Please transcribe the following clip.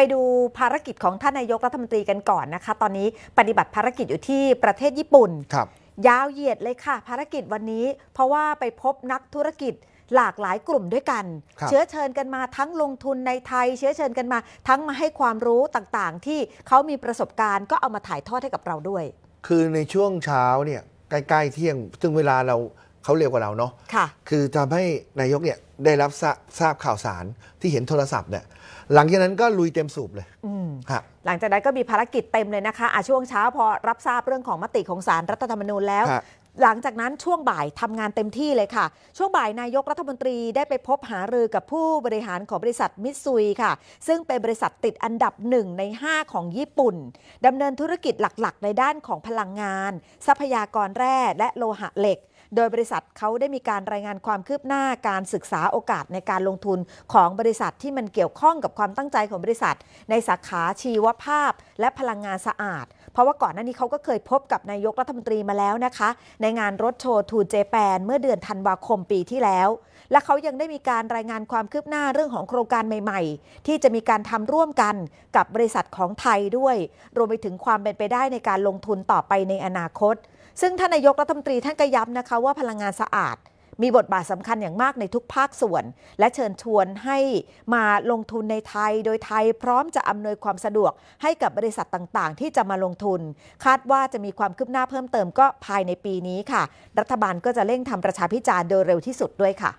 ไปดูภารกิจของท่านนายกรัฐมนตรีกันก่อนนะคะ ตอนนี้ปฏิบัติภารกิจอยู่ที่ประเทศญี่ปุ่นครับยาวเหยียดเลยค่ะ ภารกิจวันนี้ เพราะว่าไปพบนักธุรกิจหลากหลายกลุ่มด้วยกัน เชื้อเชิญกันมา ทั้งลงทุนในไทยเชื้อเชิญกันมา ทั้งมาให้ความรู้ต่างๆ ที่เขามีประสบการณ์ก็เอามาถ่ายทอดให้กับเราด้วย คือในช่วงเช้าเนี่ยใกล้ๆเที่ยง ซึ่งเวลาเราเขาเร็วกว่าเราเนาะค่ะคือทาให้นายกเนี่ย ได้รับทราบข่าวสารที่เห็นโทรศัพท์เนี่ย หลังจากนั้นก็ลุยเต็มสูบเลยคัะหลังจากนั้นก็มีภารกิจเต็มเลยนะคะอาะช่วงเช้าพอรับทราบเรื่องของมติของสารรัฐธรรมนูญแล้วหลังจากนั้นช่วงบ่ายทำงานเต็มที่เลยค่ะ ช่วงบ่ายนายกรัฐมนตรีได้ไปพบหารือกับผู้บริหารของบริษัทมิตซุยค่ะ ซึ่งเป็นบริษัทติดอันดับหนึ่งใน 5 ของญี่ปุ่น ดำเนินธุรกิจหลักๆ ในด้านของพลังงาน ทรัพยากรแร่และโลหะเหล็ก โดยบริษัทเขาได้มีการรายงานความคืบหน้าการศึกษาโอกาสในการลงทุนของบริษัทที่มันเกี่ยวข้องกับความตั้งใจของบริษัท ในสาขาชีวภาพและพลังงานสะอาดราะว่าก่อนหน้านี้เขาก็เคยพบกับนายกรัฐมนตรีมาแล้วนะคะ ในงานรถโชว์ทูเจแปนเมื่อเดือนธันวาคมปีที่แล้ว และเขายังได้มีการรายงานความคืบหน้าเรื่องของโครงการใหม่ ๆ ที่จะมีการทำร่วมกันกับบริษัทของไทยด้วย รวมไปถึงความเป็นไปได้ในการลงทุนต่อไปในอนาคต ซึ่งท่านนายกรัฐมนตรีท่านก็ย้ำนะคะว่าพลังงานสะอาดมีบทบาทสำคัญอย่างมากในทุกภาคส่วน และเชิญชวนให้มาลงทุนในไทยโดยไทยพร้อมจะอำนวยความสะดวกให้กับบริษัทต่างๆ ที่จะมาลงทุน คาดว่าจะมีความคืบหน้าเพิ่มเติมก็ภายในปีนี้ค่ะ รัฐบาลก็จะเร่งทำประชาพิจารณ์โดยเร็วที่สุดด้วยค่ะ